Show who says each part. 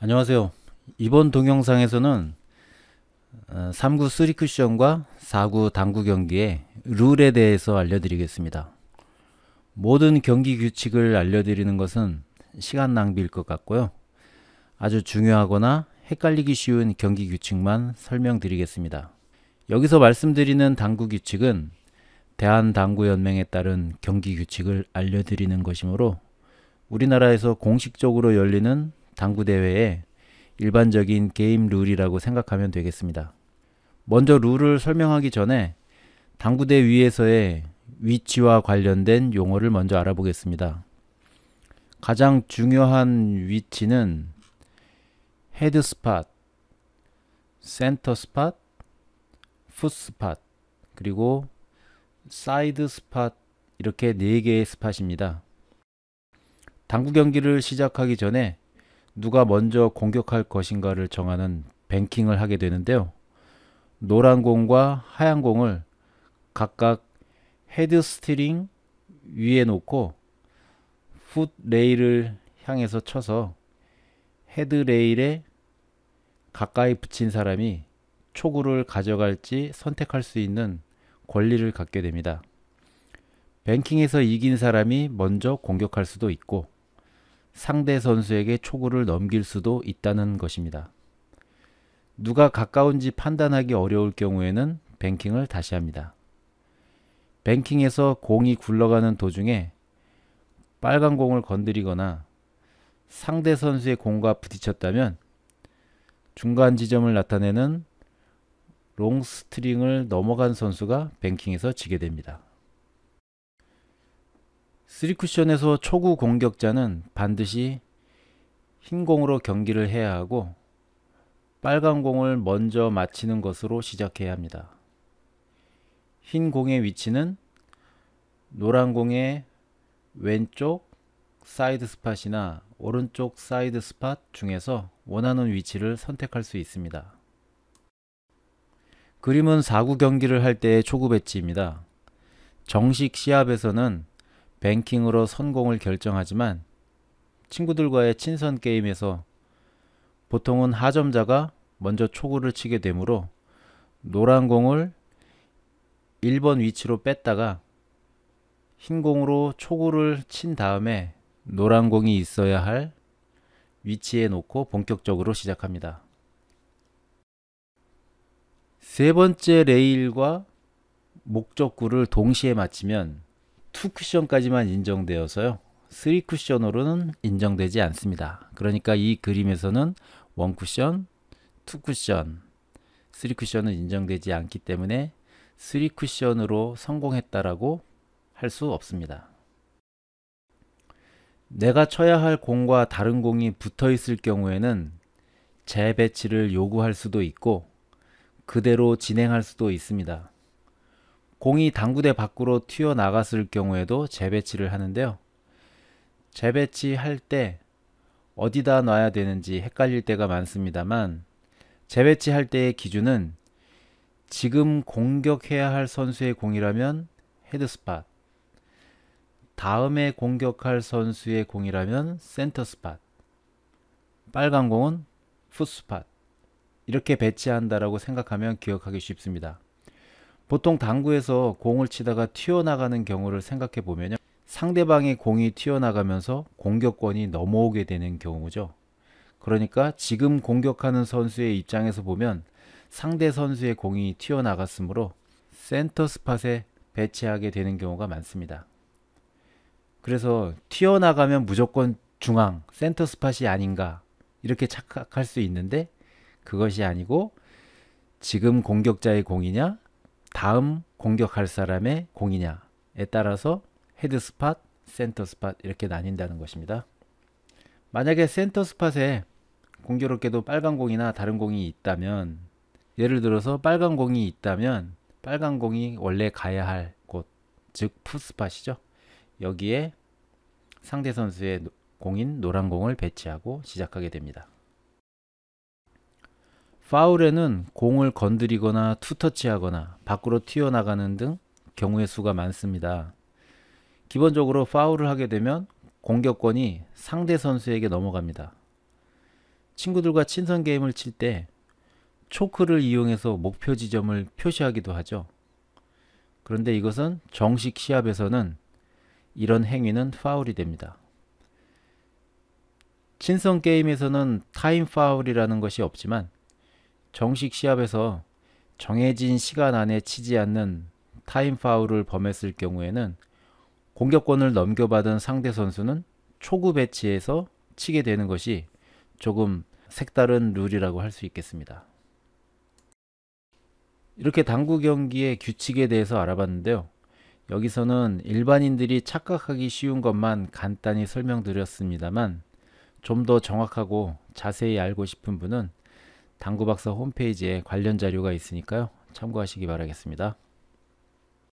Speaker 1: 안녕하세요. 이번 동영상에서는 3구 어, 쓰리 쿠션과 4구 당구 경기의 룰에 대해서 알려드리겠습니다. 모든 경기 규칙을 알려드리는 것은 시간 낭비일 것 같고요. 아주 중요하거나 헷갈리기 쉬운 경기 규칙만 설명드리겠습니다. 여기서 말씀드리는 당구 규칙은 대한당구연맹에 따른 경기 규칙을 알려드리는 것이므로 우리나라에서 공식적으로 열리는 당구 대회의 일반적인 게임 룰이라고 생각하면 되겠습니다. 먼저 룰을 설명하기 전에 당구대 위에서의 위치와 관련된 용어를 먼저 알아보겠습니다. 가장 중요한 위치는 헤드 스팟, 센터 스팟, 풋 스팟, 그리고 사이드 스팟 이렇게 네 개의 스팟입니다. 당구 경기를 시작하기 전에 누가 먼저 공격할 것인가를 정하는 뱅킹을 하게 되는데요. 노란 공과 하얀 공을 각각 헤드 스티링 위에 놓고 풋 레일을 향해서 쳐서 헤드 레일에 가까이 붙인 사람이 초구를 가져갈지 선택할 수 있는 권리를 갖게 됩니다. 뱅킹에서 이긴 사람이 먼저 공격할 수도 있고 상대 선수에게 초구를 넘길 수도 있다는 것입니다. 누가 가까운지 판단하기 어려울 경우에는 뱅킹을 다시 합니다. 뱅킹에서 공이 굴러가는 도중에 빨간 공을 건드리거나 상대 선수의 공과 부딪혔다면 중간 지점을 나타내는 롱 스트링을 넘어간 선수가 뱅킹에서 지게 됩니다. 3쿠션에서 초구 공격자는 반드시 흰 공으로 경기를 해야 하고 빨간 공을 먼저 맞히는 것으로 시작해야 합니다. 흰 공의 위치는 노란 공의 왼쪽 사이드 스팟이나 오른쪽 사이드 스팟 중에서 원하는 위치를 선택할 수 있습니다. 그림은 4구 경기를 할 때의 초구 배치입니다. 정식 시합에서는 뱅킹으로 선공을 결정하지만 친구들과의 친선 게임에서 보통은 하점자가 먼저 초구를 치게 되므로 노란 공을 1번 위치로 뺐다가 흰 공으로 초구를 친 다음에 노란 공이 있어야 할 위치에 놓고 본격적으로 시작합니다. 세 번째 레일과 목적구를 동시에 맞히면 2쿠션까지만 인정되어서요. 3쿠션으로는 인정되지 않습니다. 그러니까 이 그림에서는 1쿠션, 2쿠션, 3쿠션은 인정되지 않기 때문에 3쿠션으로 성공했다라고 할 수 없습니다. 내가 쳐야 할 공과 다른 공이 붙어 있을 경우에는 재배치를 요구할 수도 있고 그대로 진행할 수도 있습니다. 공이 당구대 밖으로 튀어나갔을 경우에도 재배치를 하는데요. 재배치할 때 어디다 놔야 되는지 헷갈릴 때가 많습니다만 재배치할 때의 기준은 지금 공격해야 할 선수의 공이라면 헤드스팟 다음에 공격할 선수의 공이라면 센터스팟 빨간 공은 풋스팟 이렇게 배치한다라고 생각하면 기억하기 쉽습니다. 보통 당구에서 공을 치다가 튀어나가는 경우를 생각해 보면 상대방의 공이 튀어나가면서 공격권이 넘어오게 되는 경우죠. 그러니까 지금 공격하는 선수의 입장에서 보면 상대 선수의 공이 튀어나갔으므로 센터 스팟에 배치하게 되는 경우가 많습니다. 그래서 튀어나가면 무조건 중앙, 센터 스팟이 아닌가 이렇게 착각할 수 있는데 그것이 아니고 지금 공격자의 공이냐 다음 공격할 사람의 공이냐에 따라서 헤드 스팟, 센터 스팟 이렇게 나뉜다는 것입니다. 만약에 센터 스팟에 공교롭게도 빨간 공이나 다른 공이 있다면 예를 들어서 빨간 공이 있다면 빨간 공이 원래 가야 할 곳, 즉 풋스팟이죠. 여기에 상대 선수의 공인 노란 공을 배치하고 시작하게 됩니다. 파울에는 공을 건드리거나 투터치하거나 밖으로 튀어나가는 등 경우의 수가 많습니다. 기본적으로 파울을 하게 되면 공격권이 상대 선수에게 넘어갑니다. 친구들과 친선 게임을 칠 때 초크를 이용해서 목표 지점을 표시하기도 하죠. 그런데 이것은 정식 시합에서는 이런 행위는 파울이 됩니다. 친선 게임에서는 타임 파울이라는 것이 없지만 정식 시합에서 정해진 시간 안에 치지 않는 타임 파울을 범했을 경우에는 공격권을 넘겨받은 상대 선수는 초구 배치에서 치게 되는 것이 조금 색다른 룰이라고 할 수 있겠습니다. 이렇게 당구 경기의 규칙에 대해서 알아봤는데요. 여기서는 일반인들이 착각하기 쉬운 것만 간단히 설명드렸습니다만 좀 더 정확하고 자세히 알고 싶은 분은 당구박사 홈페이지에 관련 자료가 있으니까요. 참고하시기 바라겠습니다.